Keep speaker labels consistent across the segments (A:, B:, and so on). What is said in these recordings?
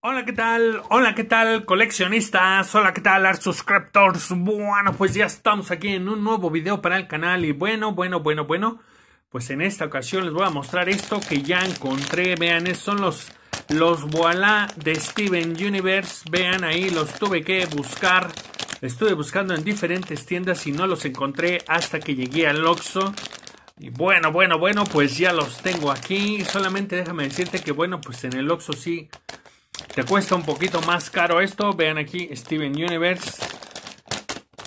A: Hola, ¿qué tal? Hola, ¿qué tal, coleccionistas? Hola, ¿qué tal, art subscriptors? Bueno, pues ya estamos aquí en un nuevo video para el canal y bueno, bueno, bueno, bueno, pues en esta ocasión les voy a mostrar esto que ya encontré, vean, son los, los Voila de Steven Universe, vean ahí, los tuve que buscar, estuve buscando en diferentes tiendas y no los encontré hasta que llegué al Oxxo. Y bueno, bueno, bueno, pues ya los tengo aquí, solamente déjame decirte que bueno, pues en el Oxxo sí... Te cuesta un poquito más caro esto. Vean aquí, Steven Universe.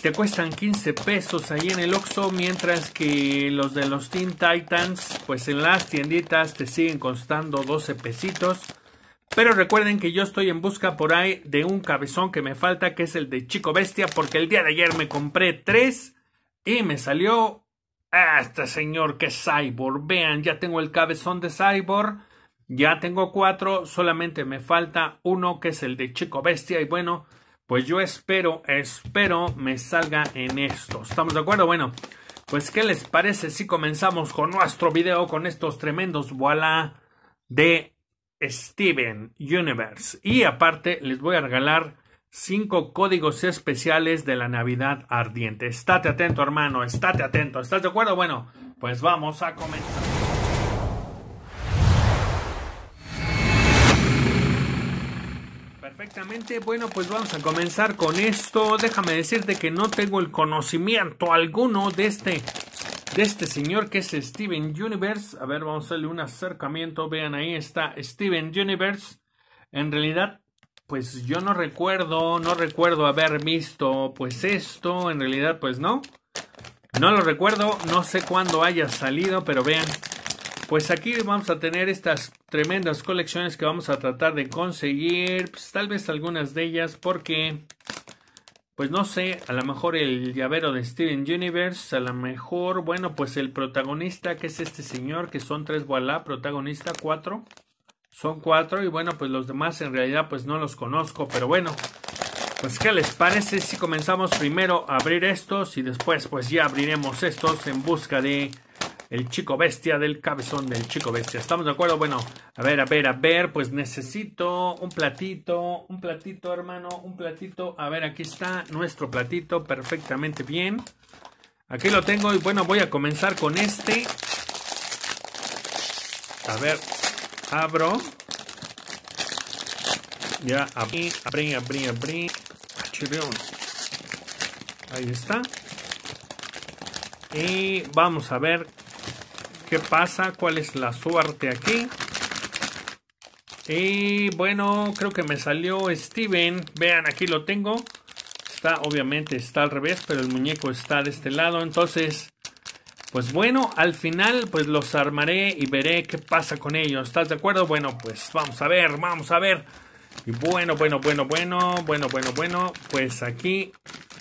A: Te cuestan 15 pesos ahí en el Oxxo, mientras que los de los Teen Titans, pues en las tienditas te siguen costando 12 pesitos. Pero recuerden que yo estoy en busca por ahí de un cabezón que me falta, que es el de Chico Bestia, porque el día de ayer me compré tres y me salió ah, este señor que es Cyborg. Vean, ya tengo el cabezón de Cyborg. Ya tengo cuatro, solamente me falta uno que es el de Chico Bestia y bueno, pues yo espero, espero me salga en esto. ¿Estamos de acuerdo? Bueno, pues ¿qué les parece si comenzamos con nuestro video con estos tremendos voilà de Steven Universe? Y aparte les voy a regalar cinco códigos especiales de la Navidad ardiente. Estate atento, hermano, estate atento. ¿Estás de acuerdo? Bueno, pues vamos a comenzar. Perfectamente, bueno pues vamos a comenzar con esto. Déjame decirte que no tengo el conocimiento alguno de este de este señor que es Steven Universe. A ver, vamos a darle un acercamiento. Vean, ahí está Steven Universe. En realidad, pues yo no recuerdo, no recuerdo haber visto pues esto. En realidad, pues no. No lo recuerdo, no sé cuándo haya salido, pero vean. Pues aquí vamos a tener estas tremendas colecciones que vamos a tratar de conseguir. Pues, tal vez algunas de ellas porque, pues no sé, a lo mejor el llavero de Steven Universe, a lo mejor, bueno, pues el protagonista que es este señor, que son tres, voilà, protagonista cuatro. Son cuatro y bueno, pues los demás en realidad pues no los conozco, pero bueno, pues qué les parece si comenzamos primero a abrir estos y después pues ya abriremos estos en busca de el chico bestia del cabezón del chico bestia. ¿Estamos de acuerdo? Bueno, a ver, a ver, a ver, pues necesito un platito, un platito, hermano, un platito. A ver, aquí está nuestro platito perfectamente bien. Aquí lo tengo y bueno, voy a comenzar con este. A ver, abro. Ya abrí, abrí, abrí, abrí. Ah, Ahí está. Y vamos a ver qué pasa, cuál es la suerte aquí. Y bueno, creo que me salió Steven. Vean, aquí lo tengo. Está, obviamente está al revés, pero el muñeco está de este lado. Entonces, pues bueno, al final pues los armaré y veré qué pasa con ellos. ¿Estás de acuerdo? Bueno, pues vamos a ver, vamos a ver. Y bueno, bueno, bueno, bueno, bueno, bueno, bueno. Pues aquí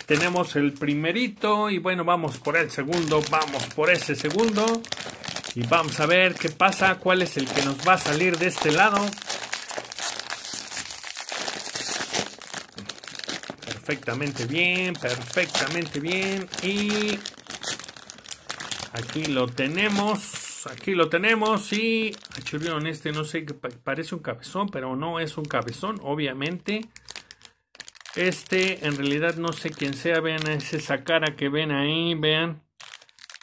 A: tenemos el primerito y bueno, vamos por el segundo, vamos por ese segundo. Y vamos a ver qué pasa, cuál es el que nos va a salir de este lado. Perfectamente bien, perfectamente bien. Y aquí lo tenemos, aquí lo tenemos. Y churrión, este no sé, parece un cabezón, pero no es un cabezón, obviamente. Este en realidad no sé quién sea, vean es esa cara que ven ahí, vean.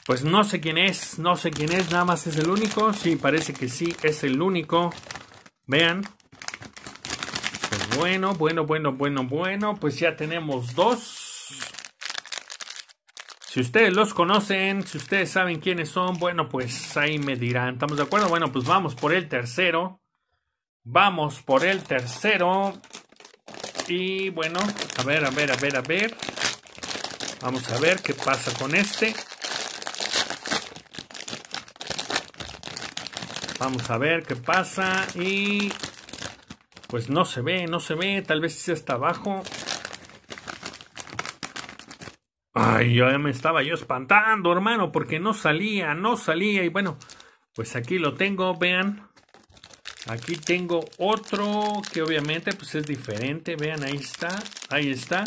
A: Pues no sé quién es, no sé quién es, nada más es el único. Sí, parece que sí, es el único. Vean. Pues bueno, bueno, bueno, bueno, bueno. Pues ya tenemos dos. Si ustedes los conocen, si ustedes saben quiénes son, bueno, pues ahí me dirán. ¿Estamos de acuerdo? Bueno, pues vamos por el tercero. Vamos por el tercero. Y bueno, a ver, a ver, a ver, a ver. Vamos a ver qué pasa con este. Vamos a ver qué pasa. Y pues no se ve, no se ve. Tal vez se está abajo. Ay, ya me estaba yo espantando, hermano, porque no salía, no salía. Y bueno, pues aquí lo tengo, vean. Aquí tengo otro que obviamente pues es diferente. Vean, ahí está, ahí está.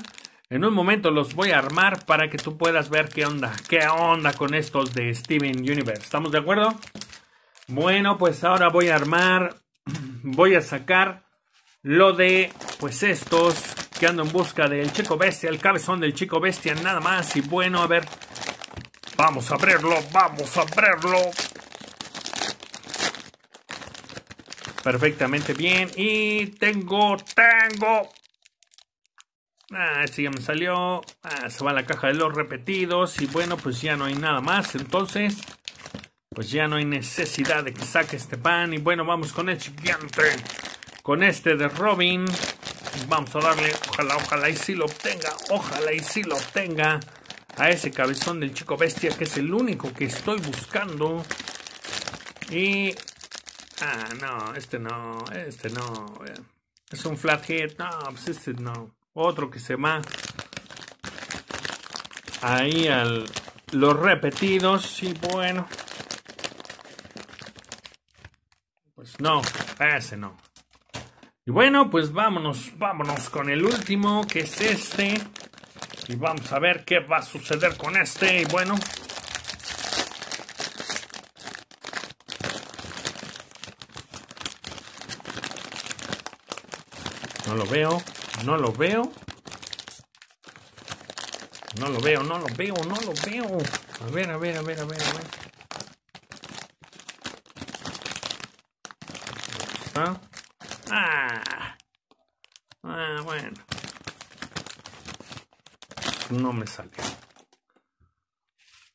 A: En un momento los voy a armar para que tú puedas ver qué onda, qué onda con estos de Steven Universe. ¿Estamos de acuerdo? Bueno, pues ahora voy a armar, voy a sacar lo de, pues estos que ando en busca del Chico Bestia, el cabezón del Chico Bestia, nada más. Y bueno, a ver, vamos a abrirlo, vamos a abrirlo. Perfectamente bien. Y tengo, tengo. Ah, este ya me salió. Ah, se va a la caja de los repetidos. Y bueno, pues ya no hay nada más. Entonces, pues ya no hay necesidad de que saque este pan. Y bueno, vamos con el siguiente. Con este de Robin. Vamos a darle, ojalá, ojalá y si lo obtenga, ojalá y si lo obtenga a ese cabezón del chico bestia que es el único que estoy buscando. Y... Ah, no, este no, este no. Es un flathead, no, pues este no. Otro que se va ahí al los repetidos y bueno, Pues, no, ese no. Y bueno, pues vámonos, vámonos con el último, que es este. Y vamos a ver qué va a suceder con este. Y bueno. No lo veo, no lo veo. No lo veo, no lo veo, no lo veo. A ver, a ver, a ver, a ver, a ver. Ah, ah, bueno. No me sale.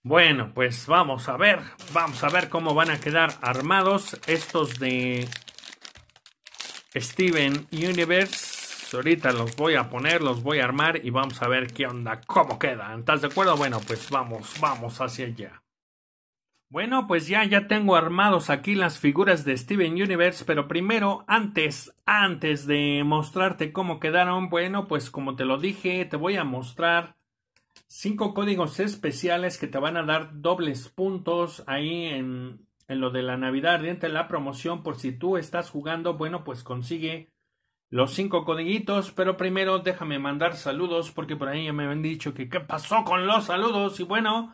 A: Bueno, pues vamos a ver. Vamos a ver cómo van a quedar armados estos de Steven Universe. Ahorita los voy a poner, los voy a armar y vamos a ver qué onda, cómo quedan. ¿Estás de acuerdo? Bueno, pues vamos, vamos hacia allá. Bueno, pues ya, ya tengo armados aquí las figuras de Steven Universe, pero primero, antes, antes de mostrarte cómo quedaron, bueno, pues como te lo dije, te voy a mostrar cinco códigos especiales que te van a dar dobles puntos ahí en, en lo de la Navidad, dentro de la promoción, por si tú estás jugando, bueno, pues consigue los cinco codiguitos, pero primero déjame mandar saludos, porque por ahí ya me han dicho que qué pasó con los saludos, y bueno...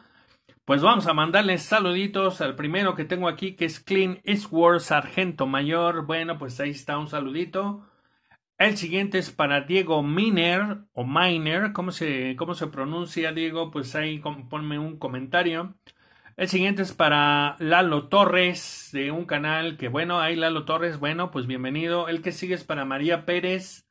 A: Pues vamos a mandarles saluditos al primero que tengo aquí, que es Clint Eastwood, sargento mayor. Bueno, pues ahí está un saludito. El siguiente es para Diego Miner, o Miner, ¿cómo se, cómo se pronuncia, Diego? Pues ahí ponme un comentario. El siguiente es para Lalo Torres, de un canal que, bueno, ahí Lalo Torres, bueno, pues bienvenido. El que sigue es para María Pérez,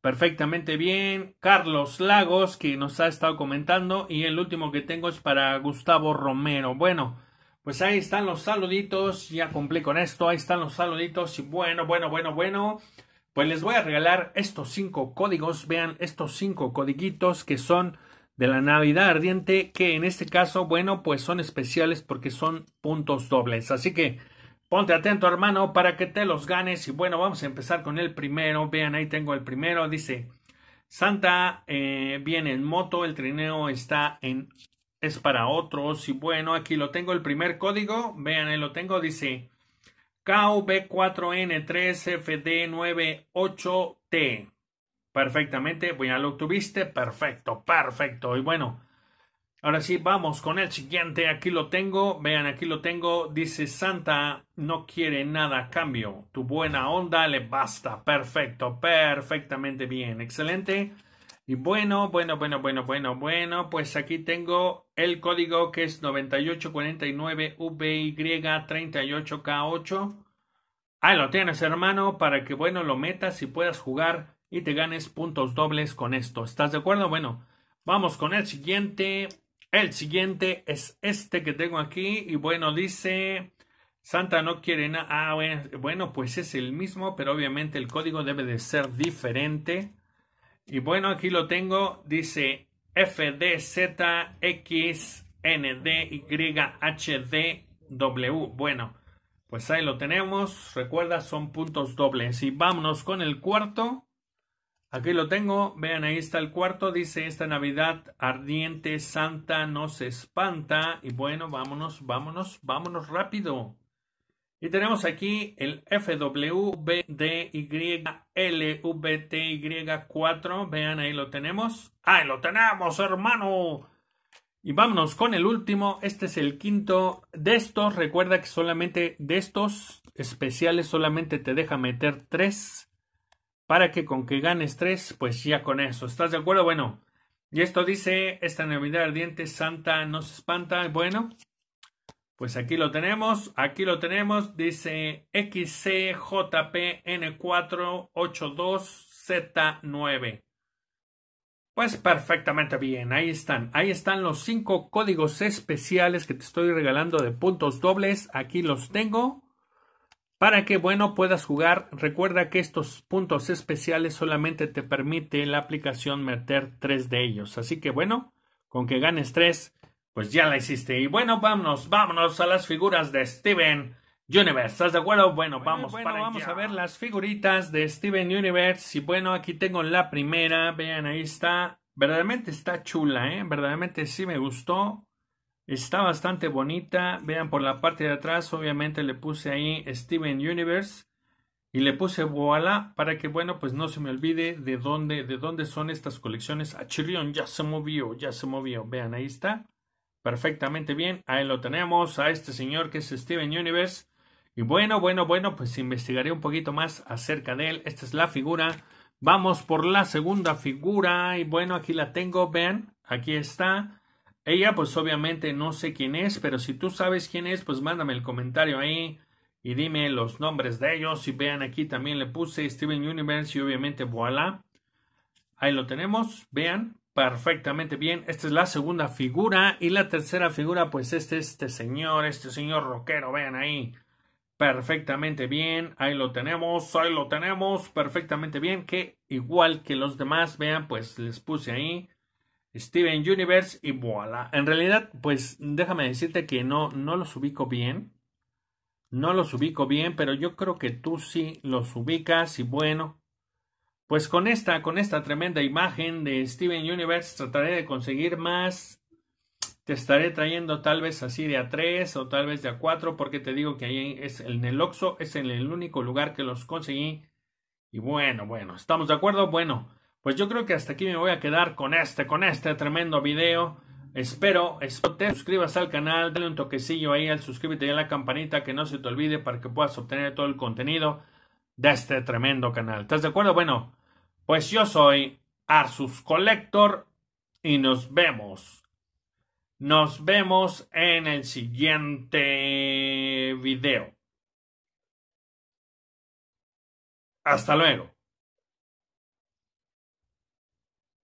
A: Perfectamente bien. Carlos Lagos, que nos ha estado comentando. Y el último que tengo es para Gustavo Romero. Bueno, pues ahí están los saluditos. Ya cumplí con esto. Ahí están los saluditos. Y bueno, bueno, bueno, bueno. Pues les voy a regalar estos cinco códigos. Vean estos cinco codiguitos que son de la Navidad Ardiente. Que en este caso, bueno, pues son especiales porque son puntos dobles. Así que. Ponte atento, hermano, para que te los ganes. Y bueno, vamos a empezar con el primero. Vean, ahí tengo el primero. Dice, Santa eh, viene en moto, el trineo está en... es para otros. Y bueno, aquí lo tengo el primer código. Vean, ahí lo tengo. Dice KV4N3FD98T. Perfectamente, ya lo obtuviste. Perfecto, perfecto. Y bueno, Ahora sí, vamos con el siguiente. Aquí lo tengo. Vean, aquí lo tengo. Dice Santa no quiere nada a cambio. Tu buena onda le basta. Perfecto, perfectamente bien. Excelente. Y bueno, bueno, bueno, bueno, bueno, bueno, pues aquí tengo el código que es 9849VY38K8. Ahí lo tienes, hermano, para que, bueno, lo metas y puedas jugar y te ganes puntos dobles con esto. ¿Estás de acuerdo? Bueno, vamos con el siguiente. El siguiente es este que tengo aquí y bueno, dice Santa no quiere nada. Ah, bueno, pues es el mismo, pero obviamente el código debe de ser diferente. Y bueno, aquí lo tengo, dice FDZXNDYHDW. Bueno, pues ahí lo tenemos. Recuerda, son puntos dobles. Y vámonos con el cuarto. Aquí lo tengo, vean ahí está el cuarto, dice esta Navidad ardiente, santa, nos espanta. Y bueno, vámonos, vámonos, vámonos rápido. Y tenemos aquí el FWBDYLVTY4, vean ahí lo tenemos. Ahí lo tenemos, hermano. Y vámonos con el último, este es el quinto de estos, recuerda que solamente de estos especiales solamente te deja meter tres para que con que ganes tres, pues ya con eso. ¿Estás de acuerdo? Bueno, y esto dice, esta Navidad ardiente santa nos espanta. Bueno, pues aquí lo tenemos, aquí lo tenemos. Dice XCJPN482Z9. Pues perfectamente bien, ahí están. Ahí están los cinco códigos especiales que te estoy regalando de puntos dobles. Aquí los tengo. Para que, bueno, puedas jugar, recuerda que estos puntos especiales solamente te permite la aplicación meter tres de ellos. Así que, bueno, con que ganes tres, pues ya la hiciste. Y bueno, vámonos, vámonos a las figuras de Steven Universe. ¿Estás de acuerdo? Bueno, vamos bueno, vamos a ver las figuritas de Steven Universe. Y bueno, aquí tengo la primera. Vean, ahí está. Verdaderamente está chula, ¿eh? Verdaderamente sí me gustó. Está bastante bonita. Vean por la parte de atrás, obviamente le puse ahí Steven Universe y le puse voilà para que bueno, pues no se me olvide de dónde de dónde son estas colecciones. Achirrión ya se movió, ya se movió. Vean, ahí está. Perfectamente bien. Ahí lo tenemos a este señor que es Steven Universe. Y bueno, bueno, bueno, pues investigaré un poquito más acerca de él. Esta es la figura. Vamos por la segunda figura y bueno, aquí la tengo, vean, aquí está. Ella, pues obviamente no sé quién es, pero si tú sabes quién es, pues mándame el comentario ahí y dime los nombres de ellos. Y vean aquí también le puse Steven Universe y obviamente voilà. Ahí lo tenemos, vean, perfectamente bien. Esta es la segunda figura y la tercera figura, pues este, este señor, este señor rockero, vean ahí. Perfectamente bien, ahí lo tenemos, ahí lo tenemos, perfectamente bien, que igual que los demás, vean, pues les puse ahí Steven Universe y voilà. En realidad, pues déjame decirte que no, no los ubico bien. No los ubico bien, pero yo creo que tú sí los ubicas y bueno. Pues con esta, con esta tremenda imagen de Steven Universe trataré de conseguir más. Te estaré trayendo tal vez así de a 3 o tal vez de a 4 porque te digo que ahí es en el Oxxo, es en el único lugar que los conseguí. Y bueno, bueno, ¿estamos de acuerdo? Bueno, pues yo creo que hasta aquí me voy a quedar con este, con este tremendo video. Espero, espero te suscribas al canal, dale un toquecillo ahí al suscríbete y a la campanita que no se te olvide para que puedas obtener todo el contenido de este tremendo canal. ¿Estás de acuerdo? Bueno, pues yo soy Arsus Collector y nos vemos. Nos vemos en el siguiente video. Hasta luego.